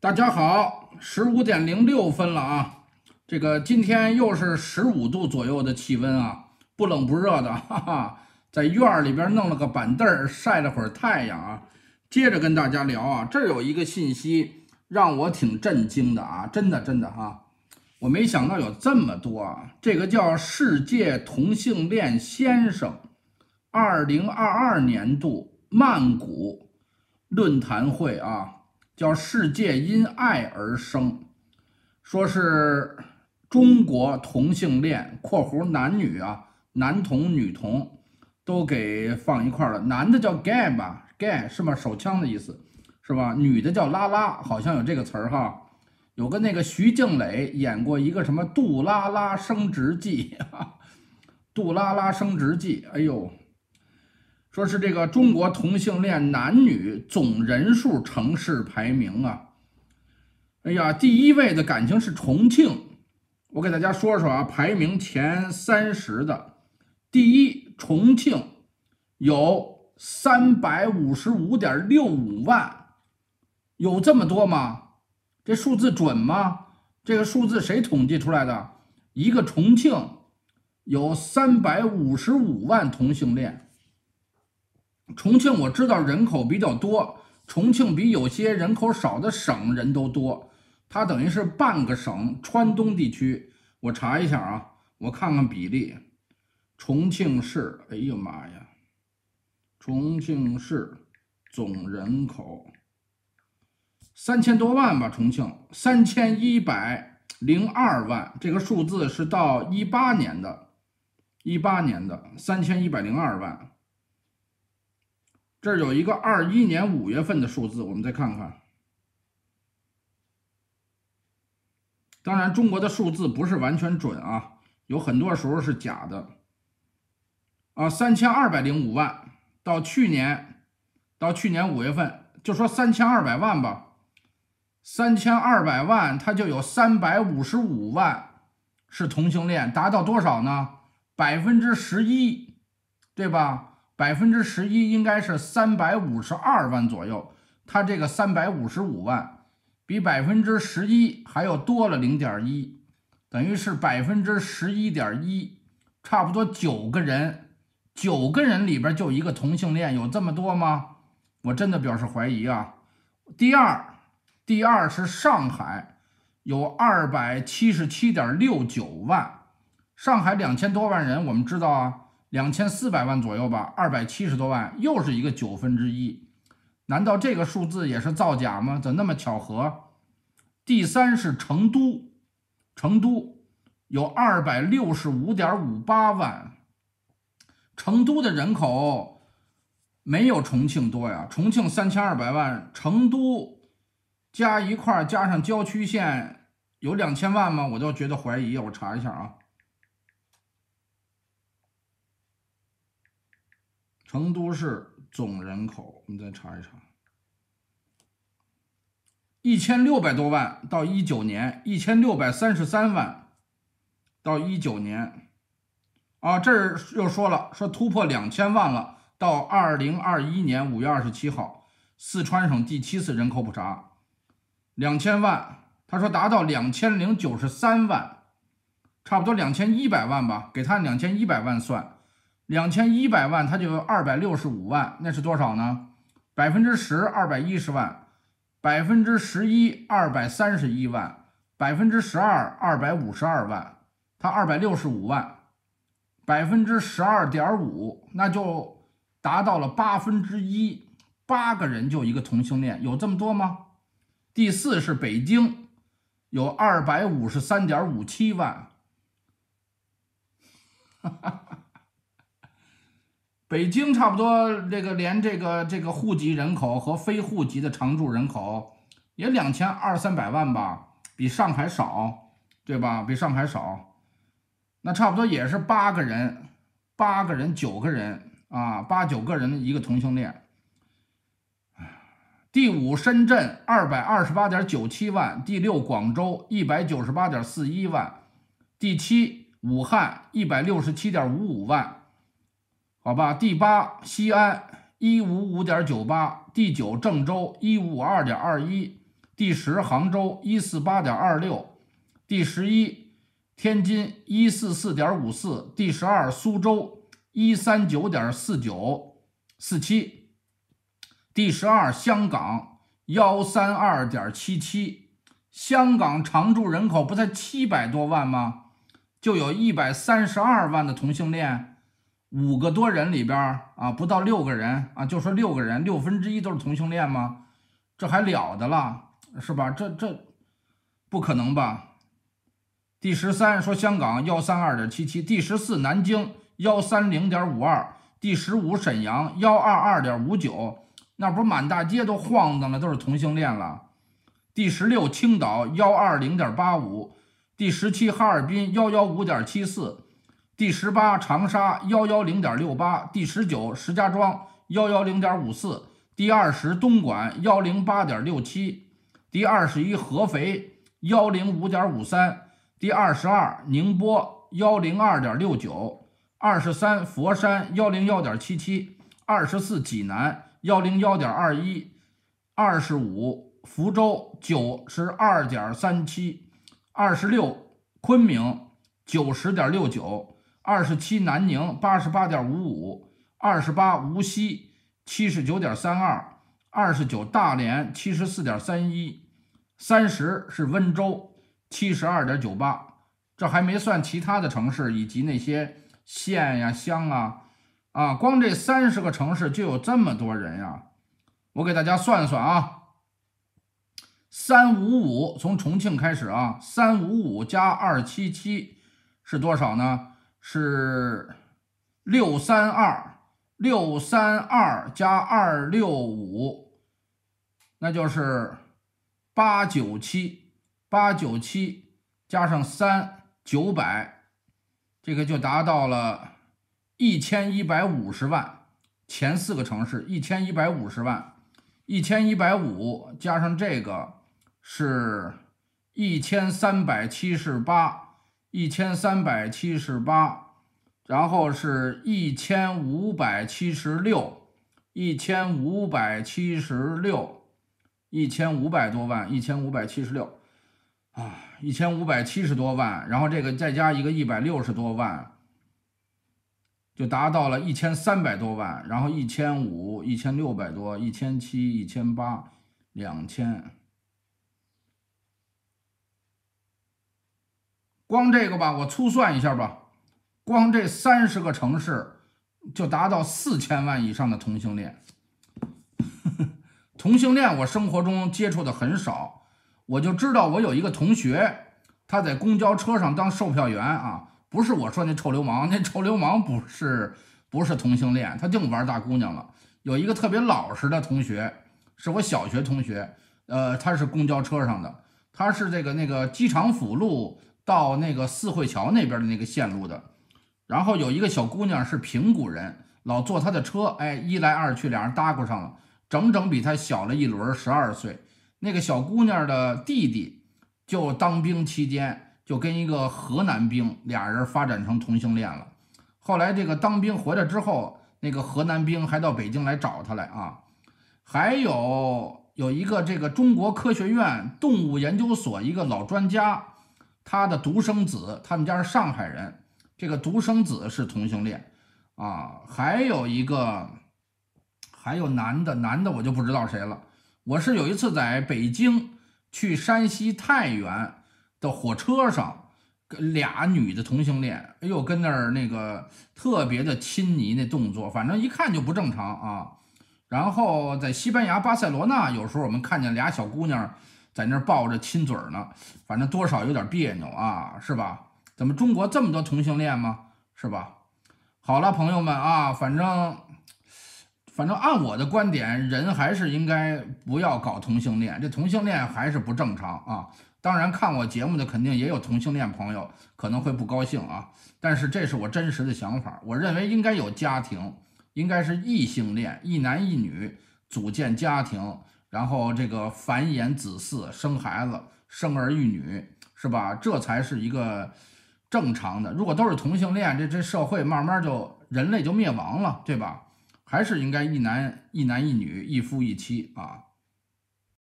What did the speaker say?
大家好，十五点零六分了啊，这个今天又是十五度左右的气温啊，不冷不热的，哈哈，在院里边弄了个板凳儿晒了会儿太阳啊。接着跟大家聊啊，这有一个信息让我挺震惊的啊，真的真的哈，我没想到有这么多。啊。这个叫“世界同性恋先生”，二零二二年度曼谷论坛会啊。叫世界因爱而生，说是中国同性恋（括弧男女啊，男同女同都给放一块儿了）。男的叫 gay 吧，gay 是吗？手枪的意思，是吧？女的叫拉拉，好像有这个词儿哈。有个那个徐静蕾演过一个什么《杜拉拉升职记》，《杜拉拉升职记》。哎呦。说是这个中国同性恋男女总人数城市排名啊，哎呀，第一位的感情是重庆。我给大家说说啊，排名前三十的，第一重庆有三百五十五点六五万，有这么多吗？这数字准吗？这个数字谁统计出来的？一个重庆有三百五十五万同性恋。重庆我知道人口比较多，重庆比有些人口少的省人都多，它等于是半个省，川东地区。我查一下啊，我看看比例。重庆市，哎呦妈呀，重庆市总人口三千多万吧？重庆三千一百零二万，这个数字是到一八年的，一八年的三千一百零二万。这儿有一个二一年五月份的数字，我们再看看。当然，中国的数字不是完全准啊，有很多时候是假的。啊，三千二百零五万到去年，到去年五月份，就说三千二百万吧。三千二百万，它就有三百五十五万是同性恋，达到多少呢？百分之十一，对吧？百分之十一应该是三百五十二万左右，他这个三百五十五万，比百分之十一还要多了零点一，等于是百分之十一点一，差不多九个人，九个人里边就一个同性恋，有这么多吗？我真的表示怀疑啊。第二，第二是上海，有二百七十七点六九万，上海两千多万人，我们知道啊。两千四百万左右吧，二百七十多万，又是一个九分之一，难道这个数字也是造假吗？怎那么巧合？第三是成都，成都有二百六十五点五八万，成都的人口没有重庆多呀，重庆三千二百万，成都加一块加上郊区县有两千万吗？我就觉得怀疑，我查一下啊。成都市总人口，你再查一查，一千六百多万到一九年一千六百三十三万，到一九年，啊，这儿又说了，说突破两千万了，到二零二一年五月二十七号，四川省第七次人口普查，两千万，他说达到两千零九十三万，差不多两千一百万吧，给他两千一百万算。两千一百万，它就有二百六十五万，那是多少呢？百分之十，二百一十万；百分之十一，二百三十一万；百分之十二，二百五十二万。它二百六十五万，百分之十二点五，那就达到了八分之一，八个人就一个同性恋，有这么多吗？第四是北京，有二百五十三点五七万。北京差不多，这个连这个这个户籍人口和非户籍的常住人口也两千二三百万吧，比上海少，对吧？比上海少，那差不多也是八个人，八个人九个人啊，八九个人一个同性恋。第五，深圳二百二十八点九七万；第六，广州一百九十八点四一万；第七，武汉一百六十七点五五万。好吧，第八西安一五五点九八，第九郑州一五二点二一，第十杭州一四八点二六，第十一天津一四四点五四，第十二苏州一三九点四九四七，第十二香港幺三二点七七，香港常住人口不才七百多万吗？就有一百三十二万的同性恋。五个多人里边啊，不到六个人啊，就说六个人六分之一都是同性恋吗？这还了得了是吧？这这不可能吧？第十三说香港幺三二点七七，第十四南京幺三零点五二，第十五沈阳幺二二点五九，那不满大街都晃荡了都是同性恋了？第十六青岛幺二零点八五，第十七哈尔滨幺幺五点七四。第十八长沙幺幺零点六八，第十九石家庄幺幺零点五四，第二十东莞幺零八点六七，第二十一合肥幺零五点五三，第二十二宁波幺零二点六九，二十三佛山幺零幺点七七，二十四济南幺零幺点二一，二十五福州九十二点三七，二十六昆明九十点六九。二十七，南宁八十八点五五，二十八，无锡七十九点三二，二十九，大连七十四点三一，三十是温州七十二点九八。这还没算其他的城市以及那些县呀、乡啊，啊，光这三十个城市就有这么多人呀！我给大家算算啊，三五五从重庆开始啊，三五五加二七七是多少呢？是六三二六三二加二六五，那就是八九七八九七加上三九百，这个就达到了一千一百五十万。前四个城市一千一百五十万，一千一百五加上这个是一千三百七十八。一千三百七十八，然后是一千五百七十六，一千五百七十六，一千五百多万，一千五百七十六，啊，一千五百七十多万，然后这个再加一个一百六十多万，就达到了一千三百多万，然后一千五、一千六百多、一千七、一千八、两千。光这个吧，我粗算一下吧，光这三十个城市就达到四千万以上的同性恋。同性恋我生活中接触的很少，我就知道我有一个同学，他在公交车上当售票员啊，不是我说那臭流氓，那臭流氓不是不是同性恋，他净玩大姑娘了。有一个特别老实的同学，是我小学同学，呃，他是公交车上的，他是这个那个机场辅路。到那个四惠桥那边的那个线路的，然后有一个小姑娘是平谷人，老坐他的车，哎，一来二去俩人搭咕上了，整整比他小了一轮，十二岁。那个小姑娘的弟弟就当兵期间就跟一个河南兵俩人发展成同性恋了，后来这个当兵回来之后，那个河南兵还到北京来找他来啊。还有有一个这个中国科学院动物研究所一个老专家。他的独生子，他们家是上海人，这个独生子是同性恋，啊，还有一个，还有男的，男的我就不知道谁了。我是有一次在北京去山西太原的火车上，俩女的同性恋，哎呦，跟那儿那个特别的亲昵，那动作，反正一看就不正常啊。然后在西班牙巴塞罗那，有时候我们看见俩小姑娘。在那儿抱着亲嘴儿呢，反正多少有点别扭啊，是吧？怎么中国这么多同性恋吗？是吧？好了，朋友们啊，反正，反正按我的观点，人还是应该不要搞同性恋，这同性恋还是不正常啊。当然，看我节目的肯定也有同性恋朋友，可能会不高兴啊。但是这是我真实的想法，我认为应该有家庭，应该是异性恋，一男一女组建家庭。然后这个繁衍子嗣、生孩子、生儿育女，是吧？这才是一个正常的。如果都是同性恋，这这社会慢慢就人类就灭亡了，对吧？还是应该一男一男一女、一夫一妻啊。